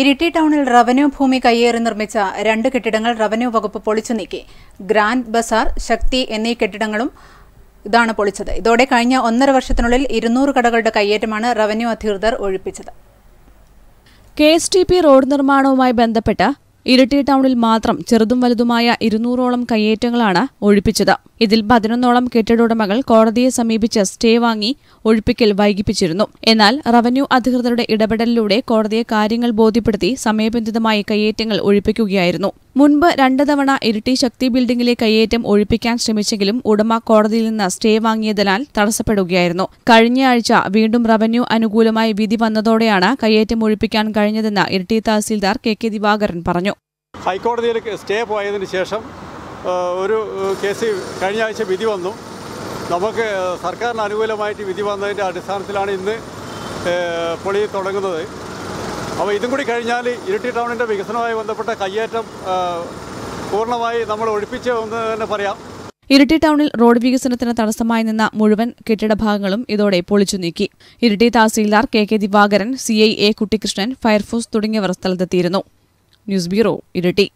ഇരിട്ടി ടൌണിൽ റവന്യൂ ഭൂമി കയ്യേറി നിർമ്മിച്ച രണ്ട് കെട്ടിടങ്ങൾ റവന്യൂ വകുപ്പ് പൊളിച്ചു നീക്കി ഗ്രാൻഡ് ബസാർ ശക്തി എന്നീ കെട്ടിടങ്ങളും ഇതാണ് പൊളിച്ചത് ഇതോടെ കഴിഞ്ഞ ഒന്നര വർഷത്തിനുള്ളിൽ ഇരുന്നൂറ് കടകളുടെ കയ്യേറ്റമാണ് റവന്യൂ അധികൃതർ ഒഴിപ്പിച്ചത് K S T P road നിർമ്മാണവുമായി ബന്ധപ്പെട്ട ഇരിട്ടി ടൗണിൽ മാത്രം ചെറുതും വലുതുമായ ഇരുന്നൂറോളം കയ്യേറ്റങ്ങളാണ് ഒഴിപ്പിച്ചത് ഇതിൽ പതിനൊന്നോളം കെട്ടിട കോടതിയെ സമീപിച്ച് സ്റ്റേ വാങ്ങി ഒഴിപ്പിക്കൽ വൈകിപ്പിച്ചിരുന്നു എന്നാൽ റവന്യൂ അധികൃതരുടെ ഇടപെടലിലൂടെ കോടതിയെ കാര്യങ്ങൾ ബോധ്യപ്പെടുത്തി സമയബന്ധിതമായി കയ്യേറ്റങ്ങൾ ഒഴിപ്പിക്കുകയായിരുന്നു മുൻപ് രണ്ടു തവണ ഇരിട്ടി ശക്തി ബിൽഡിംഗിലെ കയ്യേറ്റം ഒഴിപ്പിക്കാൻ ശ്രമിച്ചെങ്കിലും ഉടമ കോടതിയിൽ നിന്ന് സ്റ്റേ വാങ്ങിയതിനാൽ തടസ്സപ്പെടുകയായിരുന്നു കഴിഞ്ഞയാഴ്ച വീണ്ടും റവന്യൂ അനുകൂലമായി വിധി വന്നതോടെയാണ് കയ്യേറ്റം ഒഴിപ്പിക്കാൻ കഴിഞ്ഞതെന്ന് ഇരിട്ടി തഹസീൽദാർ കെ കെ ദിവാകരൻ പറഞ്ഞു ഹൈക്കോടതിയിൽ സ്റ്റേ പോയതിന് ശേഷം ഒരു കേസ് കഴിഞ്ഞ ആഴ്ച വിധി വന്നു നമുക്ക് സർക്കാരിന് അനുകൂലമായിട്ട് വിധി വന്നതിൻ്റെ അടിസ്ഥാനത്തിലാണ് ഇന്ന് പൊളി തുടങ്ങുന്നത് അപ്പോൾ ഇതും കൂടി കഴിഞ്ഞാൽ ഇരിട്ടി ടൗണിൻ്റെ വികസനവുമായി ബന്ധപ്പെട്ട കയ്യേറ്റം പൂർണ്ണമായി നമ്മൾ ഒഴിപ്പിച്ച് എന്ന് തന്നെ പറയാം ഇരിട്ടി ടൗണിൽ റോഡ് വികസനത്തിന് തടസ്സമായി നിന്ന മുഴുവൻ കെട്ടിട ഭാഗങ്ങളും ഇതോടെ പൊളിച്ചു നീക്കി Iritty tahsildar K K Divakaran C I A Kuttikrishnan fire force തുടങ്ങിയവർ സ്ഥലത്തെത്തിയിരുന്നു ന്യൂസ് ബ്യൂറോ ഇരിട്ടി